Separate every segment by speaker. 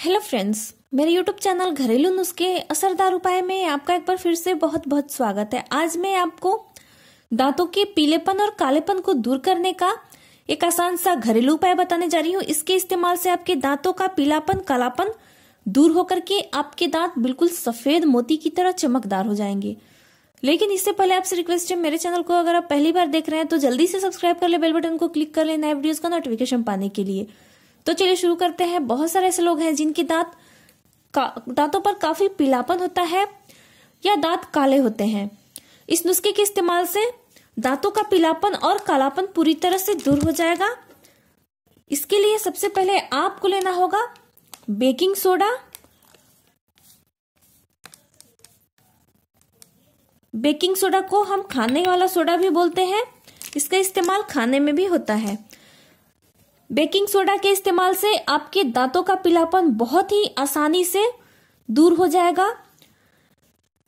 Speaker 1: hello friends मेरे YouTube channel घरेलू नुस्खे असरदार उपाय में आपका एक बार फिर से बहुत बहुत स्वागत है आज मैं आपको दांतों के पीलेपन और कालेपन को दूर करने का एक आसान सा घरेलू उपाय बताने जा रही हूँ इसके इस्तेमाल से आपके दांतों का पीलापन कालापन दूर होकर के आपके दांत बिल्कुल सफेद मोती की तरह चमकदार हो जाएंगे लेकिन इससे पहले आपसे रिक्वेस्ट है मेरे चैनल को अगर आप पहली बार देख रहे हैं तो जल्दी से सब्सक्राइब कर ले बेल बटन को क्लिक कर ले नए वीडियोस का नोटिफिकेशन पाने के लिए तो चलिए शुरू करते हैं बहुत सारे ऐसे लोग हैं जिनकी दांत दांतों पर काफी पीलापन होता है या दांत काले होते हैं इस नुस्खे के इस्तेमाल से दांतों का पीलापन और कालापन पूरी तरह से दूर हो जाएगा इसके लिए सबसे पहले आपको लेना होगा बेकिंग सोडा बेकिंग सोडा को हम खाने वाला सोडा भी बोलते हैं इसका इस्तेमाल खाने में भी होता है बेकिंग सोडा के इस्तेमाल से आपके दांतों का पीलापन बहुत ही आसानी से दूर हो जाएगा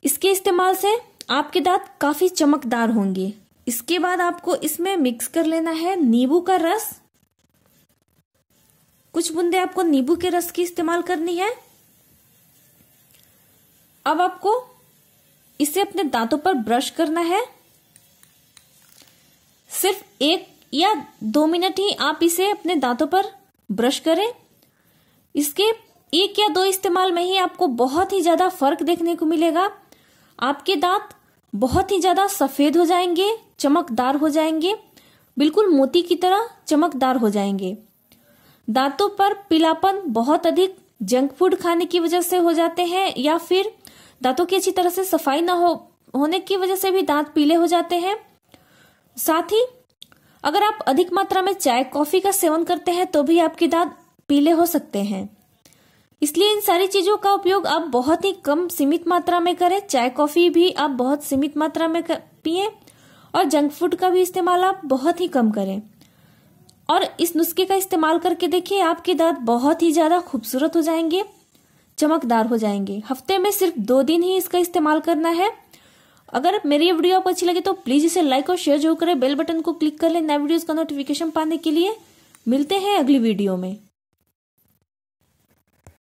Speaker 1: इसके इस्तेमाल से आपके दांत काफ़ी चमकदार होंगे इसके बाद आपको इसमें मिक्स कर लेना है नींबू का रस कुछ बूंदे आपको नींबू के रस की इस्तेमाल करनी है अब आपको इसे अपने दांतों पर ब्रश करना है सिर्फ एक या दो मिनट ही आप इसे अपने दांतों पर ब्रश करें इसके एक या दो इस्तेमाल में ही आपको बहुत ही ज़्यादा फर्क देखने को मिलेगा आपके दांत बहुत ही ज़्यादा सफ़ेद हो जाएंगे चमकदार हो जाएंगे बिल्कुल मोती की तरह चमकदार हो जाएंगे दांतों पर पीलापन बहुत अधिक जंक फूड खाने की वजह से हो जाते हैं या फिर दांतों की अच्छी तरह से सफाई ना हो होने की वजह से भी दांत पीले हो जाते हैं साथ ही अगर आप अधिक मात्रा में चाय कॉफी का सेवन करते हैं तो भी आपके दांत पीले हो सकते हैं इसलिए इन सारी चीजों का उपयोग आप बहुत ही कम सीमित मात्रा में करें चाय कॉफी भी आप बहुत सीमित मात्रा में पिए और जंक फूड का भी इस्तेमाल आप बहुत ही कम करें और इस नुस्खे का इस्तेमाल करके देखिए आपके दांत बहुत ही ज्यादा खूबसूरत हो जाएंगे चमकदार हो जाएंगे हफ्ते में सिर्फ दो दिन ही इसका इस्तेमाल करना है अगर मेरी ये वीडियो आपको अच्छी लगे तो प्लीज इसे लाइक और शेयर जरूर करें बेल बटन को क्लिक कर लें नए वीडियोस का नोटिफिकेशन पाने के लिए मिलते हैं अगली वीडियो में